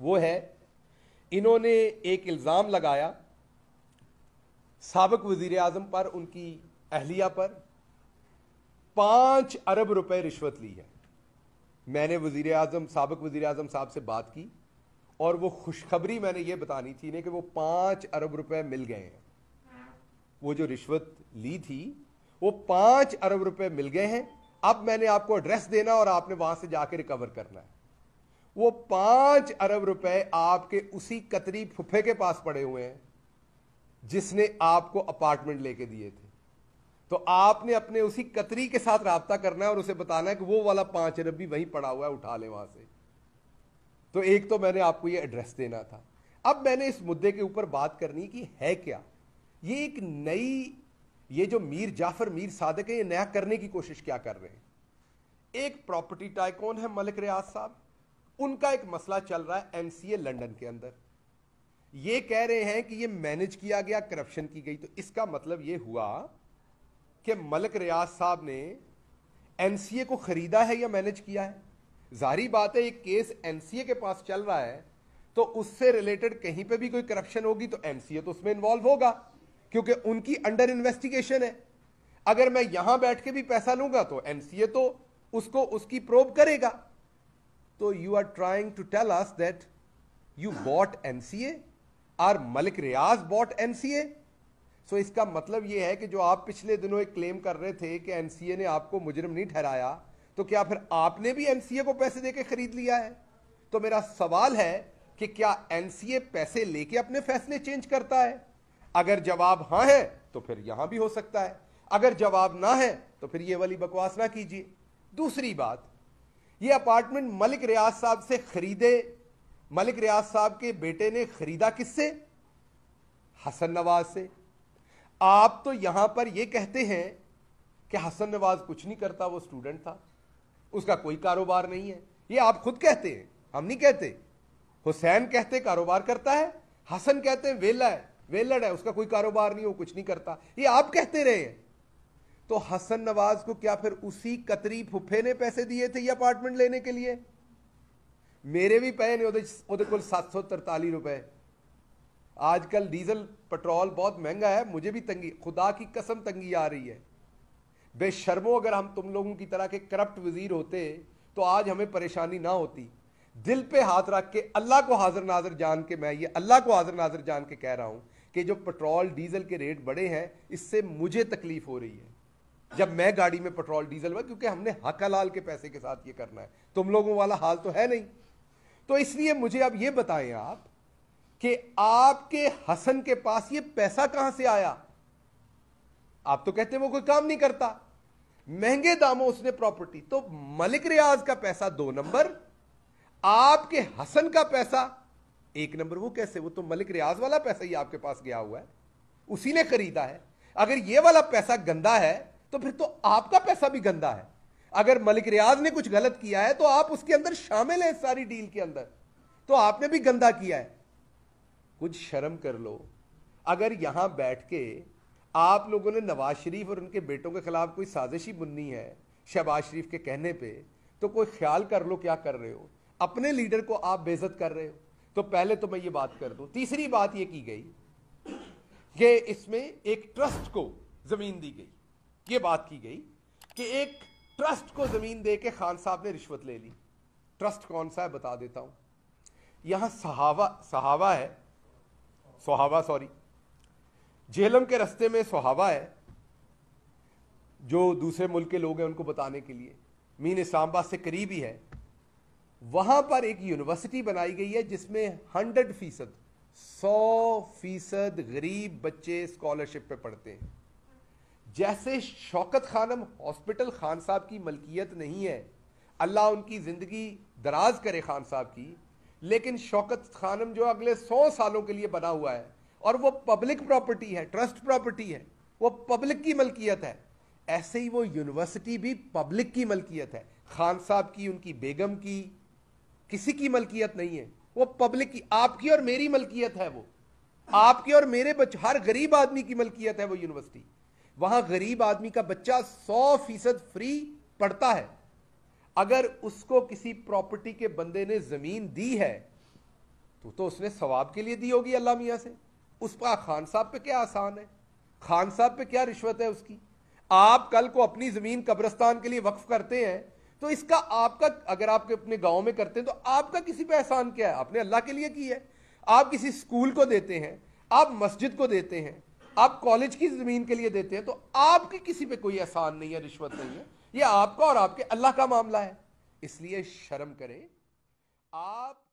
वो है इन्होंने एक इल्ज़ाम लगाया सबक वजीर अजम पर उनकी अहलिया पर पाँच अरब रुपए रिश्वत ली है मैंने वजीर अजम सबक वजीर अजम साहब से बात की और वो खुशखबरी मैंने ये बतानी थी ने कि वो पाँच अरब रुपए मिल गए हैं वो जो रिश्वत ली थी वो पाँच अरब रुपए मिल गए हैं अब मैंने आपको एड्रेस देना और आपने वहाँ से जाके रिकवर करना है वो पांच अरब रुपए आपके उसी कतरी फुफे के पास पड़े हुए हैं जिसने आपको अपार्टमेंट लेके दिए थे तो आपने अपने उसी कतरी के साथ रहा करना है और उसे बताना है कि वो वाला पांच अरब भी वहीं पड़ा हुआ है उठा ले वहां से तो एक तो मैंने आपको ये एड्रेस देना था अब मैंने इस मुद्दे के ऊपर बात करनी कि है क्या ये एक नई ये जो मीर जाफर मीर सादक है ये नया करने की कोशिश क्या कर रहे हैं एक प्रॉपर्टी टाइकोन है मलिक रियाज साहब उनका एक मसला चल रहा है एमसीए लंदन के अंदर ये कह रहे हैं कि ये मैनेज किया गया करप्शन की गई तो इसका मतलब ये हुआ कि मलक रियाज साहब ने एमसीए को खरीदा है या मैनेज किया है जारी बात है एक केस एमसीए के पास चल रहा है तो उससे रिलेटेड कहीं पे भी कोई करप्शन होगी तो एमसीए तो उसमें इन्वॉल्व होगा क्योंकि उनकी अंडर इन्वेस्टिगेशन है अगर मैं यहां बैठ के भी पैसा लूंगा तो एमसीए तो उसको उसकी प्रोब करेगा तो you are trying to tell us that you bought NCA R Malik Riyaz bought MCA so इसका मतलब यह है कि जो आप पिछले दिनों एक क्लेम कर रहे थे कि एनसीए ने आपको मुजरम नहीं ठहराया तो क्या फिर आपने भी एनसीए को पैसे देके खरीद लिया है तो मेरा सवाल है कि क्या एनसीए पैसे लेके अपने फैसले चेंज करता है अगर जवाब हां है तो फिर यहां भी हो सकता है अगर जवाब ना है तो फिर ये वाली बकवास ना कीजिए दूसरी बात ये अपार्टमेंट मलिक रियाज साहब से खरीदे मलिक रियाज साहब के बेटे ने खरीदा किससे हसन नवाज से आप तो यहां पर यह कहते हैं कि हसन नवाज कुछ नहीं करता वो स्टूडेंट था उसका कोई कारोबार नहीं है ये आप खुद कहते हैं हम नहीं कहते हुसैन कहते कारोबार करता है हसन कहते हैं वेला है वेलड़ है उसका कोई कारोबार नहीं वो कुछ नहीं करता ये आप कहते रहे हैं तो हसन नवाज को क्या फिर उसी कतरी फुफे ने पैसे दिए थे ये अपार्टमेंट लेने के लिए मेरे भी पे ने सात सौ तरताली रुपए आजकल डीजल पेट्रोल बहुत महंगा है मुझे भी तंगी खुदा की कसम तंगी आ रही है बेशर्मो अगर हम तुम लोगों की तरह के करप्ट वजीर होते तो आज हमें परेशानी ना होती दिल पे हाथ रख के अल्लाह को हाजिर नाजर जान के मैं ये अल्लाह को हाजिर नाजर जान के कह रहा हूँ कि जो पेट्रोल डीजल के रेट बढ़े हैं इससे मुझे तकलीफ़ हो रही है जब मैं गाड़ी में पेट्रोल डीजल में क्योंकि हमने हकालाल के पैसे के साथ ये करना है तुम लोगों वाला हाल तो है नहीं तो इसलिए मुझे अब ये बताएं आप कि आपके हसन के पास ये पैसा कहां से आया आप तो कहते हैं वो कोई काम नहीं करता महंगे दामों उसने प्रॉपर्टी तो मलिक रियाज का पैसा दो नंबर आपके हसन का पैसा एक नंबर वो कैसे वो तो मलिक रियाज वाला पैसा ही आपके पास गया हुआ है उसी ने खरीदा है अगर ये वाला पैसा गंदा है तो फिर तो आपका पैसा भी गंदा है अगर मलिक रियाज ने कुछ गलत किया है तो आप उसके अंदर शामिल है सारी डील के अंदर तो आपने भी गंदा किया है कुछ शर्म कर लो अगर यहां बैठ के आप लोगों ने नवाज शरीफ और उनके बेटों के खिलाफ कोई साजिश ही बुननी है शहबाज शरीफ के कहने पे तो कोई ख्याल कर लो क्या कर रहे हो अपने लीडर को आप बेजत कर रहे हो तो पहले तो मैं ये बात कर दूं तीसरी बात ये की गई कि इसमें एक ट्रस्ट को जमीन दी गई ये बात की गई कि एक ट्रस्ट को ज़मीन दे के खान साहब ने रिश्वत ले ली ट्रस्ट कौन सा है बता देता हूं यहां सहावा सहावा है सोहावा सॉरी झेलम के रस्ते में सोहावा है जो दूसरे मुल्क के लोग हैं उनको बताने के लिए मीन इस्लामाबाद से करीब ही है वहां पर एक यूनिवर्सिटी बनाई गई है जिसमें हंड्रेड फीसद सौ फीसद गरीब बच्चे स्कॉलरशिप पे पढ़ते हैं जैसे शौकत खानम हॉस्पिटल खान साहब की मलकियत नहीं है अल्लाह उनकी ज़िंदगी दराज करे खान साहब की लेकिन शौकत खानम जो अगले सौ सालों के लिए बना हुआ है और वो पब्लिक प्रॉपर्टी है ट्रस्ट प्रॉपर्टी है वो पब्लिक की मलकियत है ऐसे ही वो यूनिवर्सिटी भी पब्लिक की मलकियत है खान साहब की उनकी बेगम की किसी की मलकियत नहीं है वो पब्लिक की आपकी और मेरी मलकियत है वो आपकी और मेरे बच हर गरीब आदमी की मलकियत है वो यूनिवर्सिटी वहां गरीब आदमी का बच्चा सौ फीसद फ्री पढ़ता है अगर उसको किसी प्रॉपर्टी के बंदे ने जमीन दी है तो तो उसने सवाब के लिए दी होगी अल्लाह मियाँ से उस पर खान साहब पे क्या आसान है खान साहब पे क्या रिश्वत है उसकी आप कल को अपनी जमीन कब्रस्तान के लिए वक्फ करते हैं तो इसका आपका अगर आप अपने गांव में करते हैं तो आपका किसी पे एहसान क्या है आपने अल्लाह के लिए की है आप किसी स्कूल को देते हैं आप मस्जिद को देते हैं आप कॉलेज की जमीन के लिए देते हैं तो आपकी किसी पे कोई एहसान नहीं है रिश्वत नहीं है ये आपका और आपके अल्लाह का मामला है इसलिए शर्म करें आप